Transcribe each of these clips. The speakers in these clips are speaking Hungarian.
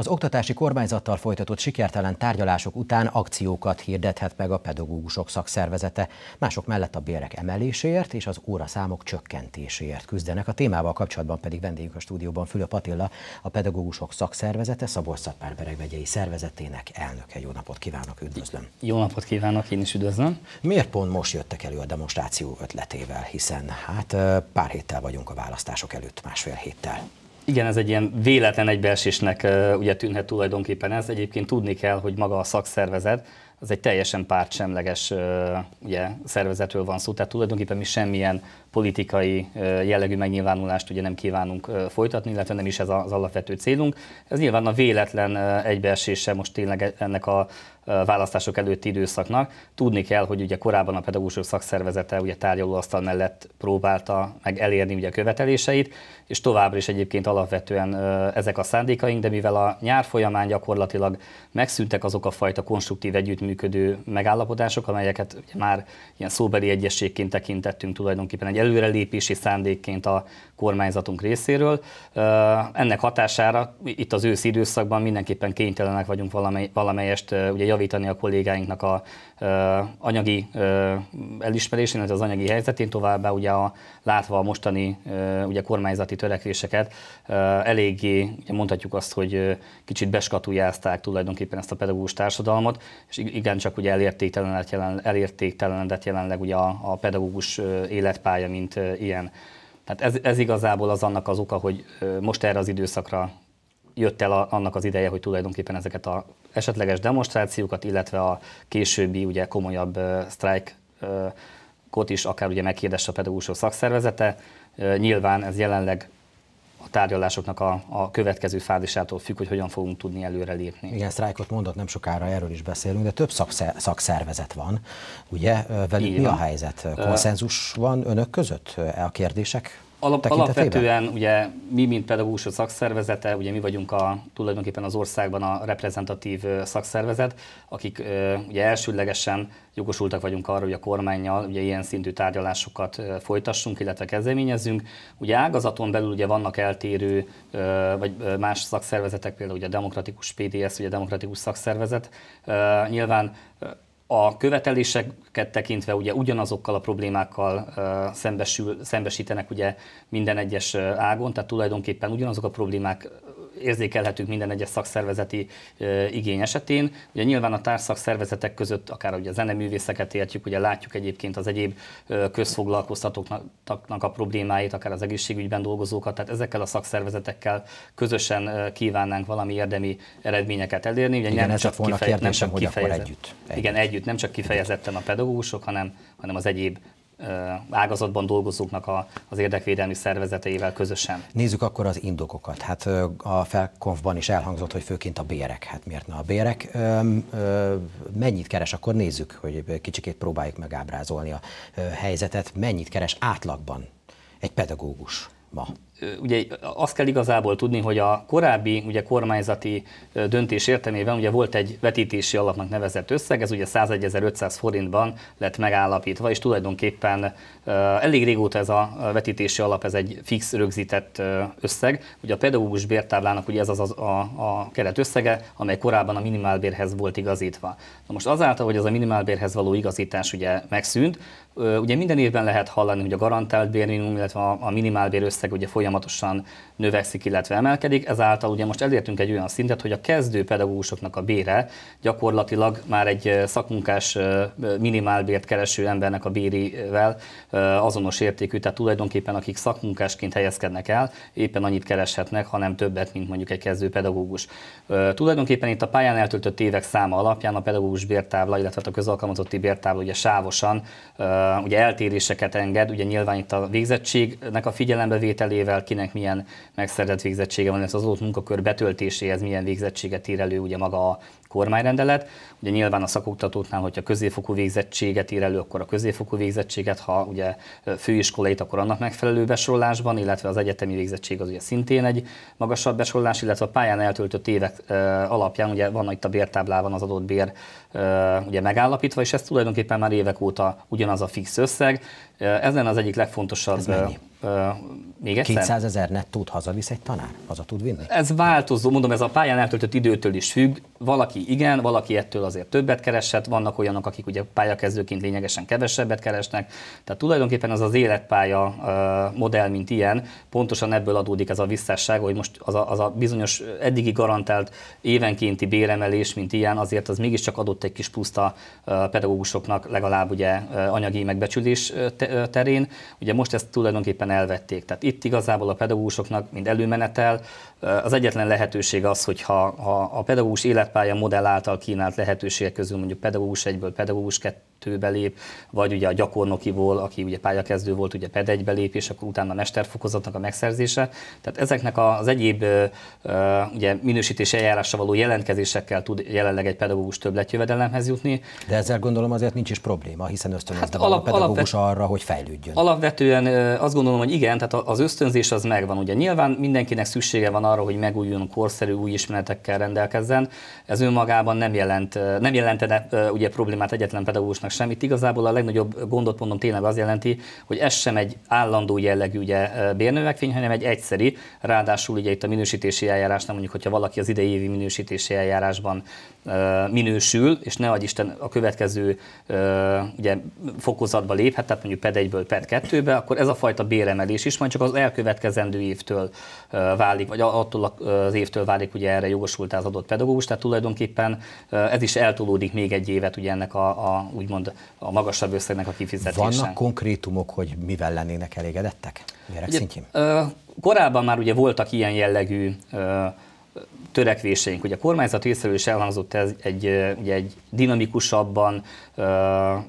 az oktatási kormányzattal folytatott sikertelen tárgyalások után akciókat hirdethet meg a pedagógusok szakszervezete. Mások mellett a bérek emeléséért és az óraszámok csökkentéséért küzdenek. A témával kapcsolatban pedig vendégünk a stúdióban Fülöp Attila, a pedagógusok szakszervezete szabolcs megyei szervezetének elnöke. Jó napot kívánok, üdvözlöm! Jó napot kívánok, én is üdvözlöm! Miért pont most jöttek elő a demonstráció ötletével, hiszen hát pár héttel vagyunk a választások előtt, másfél héttel? Igen, ez egy ilyen véletlen egybeesésnek ugye tűnhet tulajdonképpen ez. Egyébként tudni kell, hogy maga a szakszervezet, az egy teljesen pártsemleges ugye, szervezetről van szó, tehát tulajdonképpen mi semmilyen politikai jellegű megnyilvánulást ugye nem kívánunk folytatni, illetve nem is ez az alapvető célunk. Ez nyilván a véletlen egybeesése most tényleg e-, ennek a választások előtti időszaknak. Tudni kell, hogy ugye korábban a pedagógusok szakszervezete ugye tárgyalóasztal mellett próbálta meg elérni ugye a követeléseit, és továbbra is egyébként alapvetően ezek a szándékaink, de mivel a nyár folyamán gyakorlatilag megszűntek azok a fajta konstruktív együttműködő megállapodások, amelyeket ugye már ilyen szóbeli egyességként tekintettünk tulajdonképpen egy előrelépési szándékként a kormányzatunk részéről. Ennek hatására itt az ősz időszakban mindenképpen kénytelenek vagyunk valamelyest ugye javítani a kollégáinknak a anyagi elismerésén, illetve az anyagi helyzetén, továbbá ugye a, látva a mostani ugye kormányzati törekvéseket, eléggé ugye mondhatjuk azt, hogy kicsit beskatujázták tulajdonképpen ezt a pedagógus társadalmat, és igencsak ugye elértéktelenedett, jelen, elértéktelenedett jelenleg ugye a, a pedagógus életpálya, mint ilyen. Tehát ez, ez igazából az annak az oka, hogy most erre az időszakra jött el a, annak az ideje, hogy tulajdonképpen ezeket a esetleges demonstrációkat, illetve a későbbi ugye komolyabb sztrájkot is akár ugye megkérdezte a pedagógusok szakszervezete. Nyilván ez jelenleg a tárgyalásoknak a, a következő fázisától függ, hogy hogyan fogunk tudni előrelépni. Igen, sztrájkot mondott, nem sokára erről is beszélünk, de több szakszervezet van, ugye? Velük Igen. mi a helyzet? Konszenzus van önök között e a kérdések Alap, alapvetően ugye mi, mint pedagógusok szakszervezete, ugye mi vagyunk a, tulajdonképpen az országban a reprezentatív szakszervezet, akik ugye elsődlegesen jogosultak vagyunk arra, hogy a kormányjal ugye ilyen szintű tárgyalásokat folytassunk, illetve kezdeményezzünk. Ugye ágazaton belül ugye vannak eltérő, vagy más szakszervezetek, például ugye a demokratikus PDS, ugye a demokratikus szakszervezet. Nyilván a követeléseket tekintve ugye ugyanazokkal a problémákkal szembesül, szembesítenek ugye minden egyes ágon, tehát tulajdonképpen ugyanazok a problémák érzékelhetünk minden egyes szakszervezeti igény esetén. Ugye nyilván a társszakszervezetek között, akár ugye a zeneművészeket értjük, ugye látjuk egyébként az egyéb közfoglalkoztatóknak a problémáit, akár az egészségügyben dolgozókat, tehát ezekkel a szakszervezetekkel közösen kívánnánk valami érdemi eredményeket elérni. Ugye igen, nem csak volna kifeje, nem csak hogy akkor együtt, együtt. Igen, együtt, nem csak kifejezetten a pedagógusok, hanem, hanem az egyéb ágazatban dolgozóknak a, az érdekvédelmi szervezeteivel közösen. Nézzük akkor az indokokat. Hát a felkonfban is elhangzott, hogy főként a bérek. Hát miért ne a bérek? Mennyit keres? Akkor nézzük, hogy kicsikét próbáljuk megábrázolni a helyzetet. Mennyit keres átlagban egy pedagógus ma? ugye azt kell igazából tudni, hogy a korábbi ugye kormányzati döntés értelmében ugye volt egy vetítési alapnak nevezett összeg, ez ugye 101.500 forintban lett megállapítva, és tulajdonképpen elég régóta ez a vetítési alap, ez egy fix rögzített összeg. Ugye a pedagógus bértáblának ugye ez az, a, a, a keret összege, amely korábban a minimálbérhez volt igazítva. Na most azáltal, hogy ez a minimálbérhez való igazítás ugye megszűnt, ugye minden évben lehet hallani, hogy a garantált bérminimum, illetve a minimálbér összeg ugye folyamatosan folyamatosan növekszik, illetve emelkedik. Ezáltal ugye most elértünk egy olyan szintet, hogy a kezdő pedagógusoknak a bére gyakorlatilag már egy eh, szakmunkás eh, minimálbért kereső embernek a bérével eh, azonos értékű, tehát tulajdonképpen akik szakmunkásként helyezkednek el, éppen annyit kereshetnek, hanem többet, mint mondjuk egy kezdő pedagógus. Tulajdonképpen itt a pályán eltöltött évek száma alapján a pedagógus bértábla, illetve hát a közalkalmazotti bértábla ugye sávosan ugye eltéréseket enged, ugye nyilván itt a végzettségnek a figyelembevételével, kell, kinek milyen megszerzett végzettsége van, ez az adott munkakör betöltéséhez milyen végzettséget ír elő ugye maga a kormányrendelet. Ugye nyilván a szakoktatóknál, hogyha középfokú végzettséget ír elő, akkor a középfokú végzettséget, ha ugye főiskolait, akkor annak megfelelő besorolásban, illetve az egyetemi végzettség az ugye szintén egy magasabb besorolás, illetve a pályán eltöltött évek alapján ugye van itt a bértáblában az adott bér ugye megállapítva, és ez tulajdonképpen már évek óta ugyanaz a fix összeg. Ez az egyik legfontosabb. Ez mennyi? még egyszer? 200 ezer nettót hazavisz egy tanár? Haza tud vinni? Ez változó, mondom, ez a pályán eltöltött időtől is függ. Valaki igen, valaki ettől azért többet keresett, vannak olyanok, akik ugye pályakezdőként lényegesen kevesebbet keresnek. Tehát tulajdonképpen az az életpálya modell, mint ilyen, pontosan ebből adódik ez a visszásság, hogy most az a, az a bizonyos eddigi garantált évenkénti béremelés, mint ilyen, azért az mégiscsak adott egy kis puszta pedagógusoknak legalább ugye anyagi megbecsülés terén. Ugye most ezt tulajdonképpen szépen elvették. Tehát itt igazából a pedagógusoknak, mint előmenetel, az egyetlen lehetőség az, hogy ha a pedagógus életpálya modell által kínált lehetőségek közül mondjuk pedagógus egyből pedagógus kettő, kettőbe lép, vagy ugye a gyakornokiból, aki ugye pályakezdő volt, ugye ped egybe lép, és akkor utána a mesterfokozatnak a megszerzése. Tehát ezeknek az egyéb ugye minősítési eljárásra való jelentkezésekkel tud jelenleg egy pedagógus jövedelemhez jutni. De ezzel gondolom azért nincs is probléma, hiszen ösztönözte hát alap, a pedagógus alapvet... arra, hogy fejlődjön. Alapvetően azt gondolom, hogy igen, tehát az ösztönzés az megvan. Ugye nyilván mindenkinek szüksége van arra, hogy megújuljon, korszerű új ismeretekkel rendelkezzen. Ez önmagában nem, jelent, nem jelentene ugye problémát egyetlen pedagógusnak meg semmit. Igazából a legnagyobb gondot mondom tényleg az jelenti, hogy ez sem egy állandó jellegű ugye, bérnövekvény, hanem egy egyszeri. Ráadásul ugye itt a minősítési eljárásnál mondjuk, hogyha valaki az idei évi minősítési eljárásban minősül, és ne adj Isten a következő ugye, fokozatba léphet, tehát mondjuk PED 1-ből PED 2-be, akkor ez a fajta béremelés is majd csak az elkövetkezendő évtől válik, vagy attól az évtől válik ugye erre jogosult az adott pedagógus, tehát tulajdonképpen ez is eltolódik még egy évet ugye ennek a, a úgymond úgymond a magasabb összegnek a kifizetése. Vannak konkrétumok, hogy mivel lennének elégedettek? Mérek ugye, Ö, korábban már ugye voltak ilyen jellegű ö, törekvéseink. Ugye a kormányzat részéről is elhangzott ez egy, ugye egy dinamikusabban uh,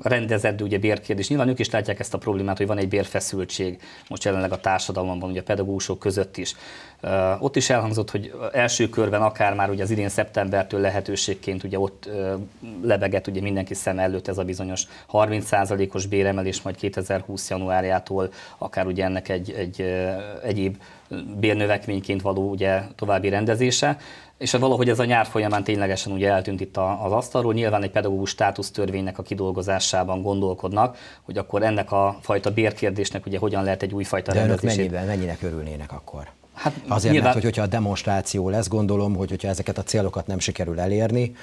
rendezett ugye bérkérdés. Nyilván ők is látják ezt a problémát, hogy van egy bérfeszültség most jelenleg a társadalomban, ugye a pedagógusok között is. Uh, ott is elhangzott, hogy első körben akár már ugye az idén szeptembertől lehetőségként ugye ott uh, lebegett ugye mindenki szem előtt ez a bizonyos 30%-os béremelés majd 2020 januárjától, akár ugye ennek egy, egy egyéb bérnövekményként való ugye, további rendezése, és hát valahogy ez a nyár folyamán ténylegesen ugye eltűnt itt az asztalról. Nyilván egy pedagógus státusz törvénynek a kidolgozásában gondolkodnak, hogy akkor ennek a fajta bérkérdésnek ugye hogyan lehet egy újfajta De rendezését. Mennyiben, mennyinek örülnének akkor? Hát Azért, nyilván... mert hogy, hogyha a demonstráció lesz, gondolom, hogy hogyha ezeket a célokat nem sikerül elérni, így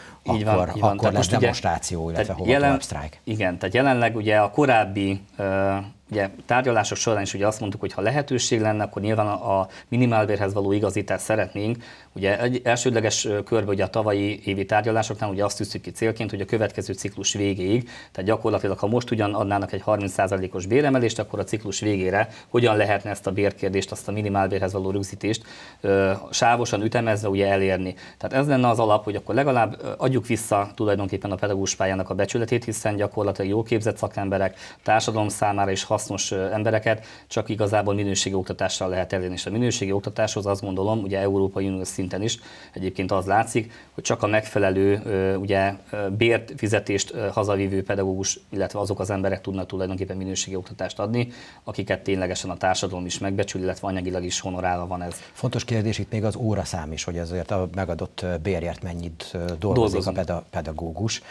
akkor, így van. akkor lesz demonstráció, ugye, illetve jelen... sztrájk. Igen, tehát jelenleg ugye a korábbi uh, ugye tárgyalások során is ugye azt mondtuk, hogy ha lehetőség lenne, akkor nyilván a, minimálbérhez való igazítást szeretnénk. Ugye egy elsődleges körben ugye a tavalyi évi tárgyalásoknál ugye azt tűztük ki célként, hogy a következő ciklus végéig, tehát gyakorlatilag ha most ugyan adnának egy 30%-os béremelést, akkor a ciklus végére hogyan lehetne ezt a bérkérdést, azt a minimálbérhez való rögzítést sávosan ütemezve ugye elérni. Tehát ez lenne az alap, hogy akkor legalább adjuk vissza tulajdonképpen a pedagógus pályának a becsületét, hiszen gyakorlatilag jó képzett szakemberek társadalom számára is hasznos embereket, csak igazából minőségi oktatással lehet elérni. És a minőségi oktatáshoz azt gondolom, ugye Európai Unió szinten is egyébként az látszik, hogy csak a megfelelő ugye, bért, fizetést hazavívő pedagógus, illetve azok az emberek tudnak tulajdonképpen minőségi oktatást adni, akiket ténylegesen a társadalom is megbecsül, illetve anyagilag is honorálva van ez. Fontos kérdés itt még az óraszám is, hogy ezért a megadott bérért mennyit dolgozik Dolgozom. a pedagógus.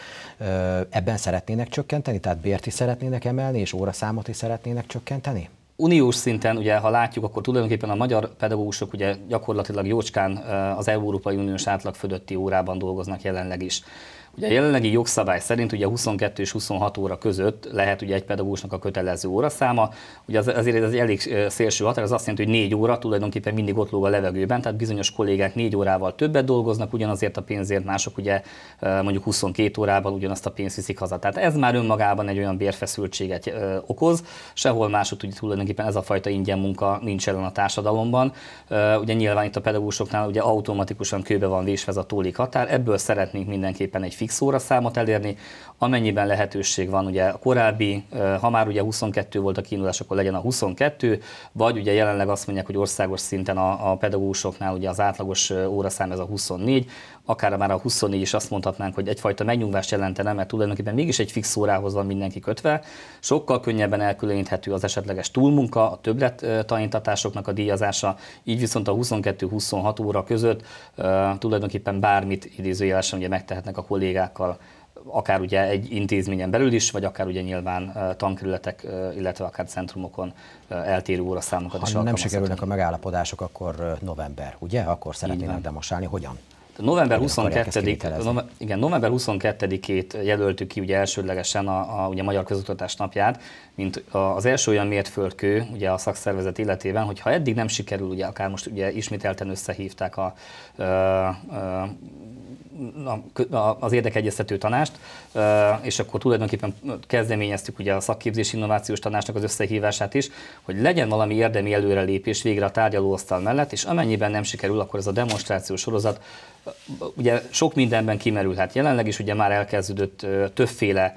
Ebben szeretnének csökkenteni, tehát bért is szeretnének emelni, és óraszámot is szeretnének szeretnének csökkenteni? Uniós szinten, ugye, ha látjuk, akkor tulajdonképpen a magyar pedagógusok ugye gyakorlatilag jócskán az Európai Uniós átlag fölötti órában dolgoznak jelenleg is. Ugye a jelenlegi jogszabály szerint ugye 22 és 26 óra között lehet ugye egy pedagógusnak a kötelező óraszáma, ugye az, azért ez egy elég szélső határ, az azt jelenti, hogy 4 óra tulajdonképpen mindig ott lóg a levegőben, tehát bizonyos kollégák 4 órával többet dolgoznak ugyanazért a pénzért, mások ugye mondjuk 22 órában ugyanazt a pénzt viszik haza. Tehát ez már önmagában egy olyan bérfeszültséget okoz, sehol máshogy ugye tulajdonképpen ez a fajta ingyen munka nincs ellen a társadalomban. Ugye nyilván itt a pedagógusoknál ugye automatikusan kőbe van vésve ez a tólik határ, ebből szeretnénk mindenképpen egy fix x óra számot elérni, amennyiben lehetőség van, ugye a korábbi, ha már ugye 22 volt a kiindulás, akkor legyen a 22, vagy ugye jelenleg azt mondják, hogy országos szinten a, a pedagógusoknál ugye az átlagos óraszám ez a 24, akár már a 24 is azt mondhatnánk, hogy egyfajta megnyugvást jelentene, mert tulajdonképpen mégis egy fix órához van mindenki kötve, sokkal könnyebben elkülöníthető az esetleges túlmunka, a többlet tanítatásoknak a díjazása, így viszont a 22-26 óra között uh, tulajdonképpen bármit idézőjelesen ugye megtehetnek a kollégák, kollégákkal, akár ugye egy intézményen belül is, vagy akár ugye nyilván tankerületek, illetve akár centrumokon eltérő óraszámokat ha is nem sikerülnek a megállapodások, akkor november, ugye? Akkor szeretnének demonstrálni. Hogyan? November 22 no, igen, november 22-ét jelöltük ki ugye elsődlegesen a, a ugye Magyar Közoktatás napját, mint az első olyan mértföldkő ugye a szakszervezet életében, hogy ha eddig nem sikerül, ugye akár most ugye ismételten összehívták a a, a az érdekegyeztető tanást, és akkor tulajdonképpen kezdeményeztük ugye a szakképzés innovációs tanásnak az összehívását is, hogy legyen valami érdemi előrelépés végre a tárgyalóasztal mellett, és amennyiben nem sikerül, akkor ez a demonstrációs sorozat ugye sok mindenben kimerülhet. Jelenleg is ugye már elkezdődött többféle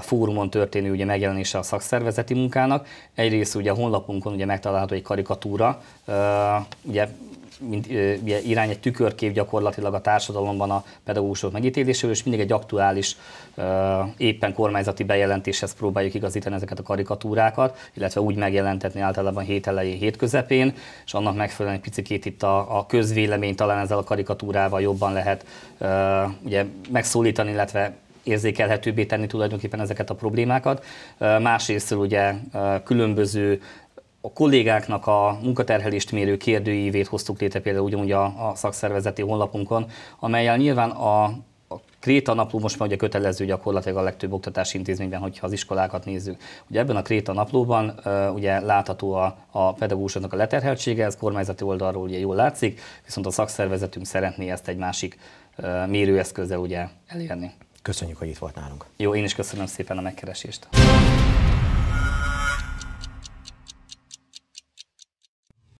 fórumon történő ugye megjelenése a szakszervezeti munkának. Egyrészt ugye a honlapunkon ugye megtalálható egy karikatúra, ugye mint irány, egy tükörkép gyakorlatilag a társadalomban a pedagógusok megítéléséről, és mindig egy aktuális, éppen kormányzati bejelentéshez próbáljuk igazítani ezeket a karikatúrákat, illetve úgy megjelentetni általában hét elején, hét közepén, és annak megfelelően egy picit itt a, a közvélemény talán ezzel a karikatúrával jobban lehet ugye, megszólítani, illetve érzékelhetőbbé tenni tulajdonképpen ezeket a problémákat. Másrészt ugye különböző a kollégáknak a munkaterhelést mérő kérdőívét hoztuk létre például ugyanúgy a, a szakszervezeti honlapunkon, amelyel nyilván a, a Kréta napló most már ugye kötelező gyakorlatilag a legtöbb oktatási intézményben, hogyha az iskolákat nézzük. Ugye ebben a Kréta naplóban uh, ugye látható a, a pedagógusoknak a leterheltsége, ez kormányzati oldalról ugye jól látszik, viszont a szakszervezetünk szeretné ezt egy másik uh, mérőeszközzel ugye elérni. Köszönjük, hogy itt volt nálunk. Jó, én is köszönöm szépen a megkeresést.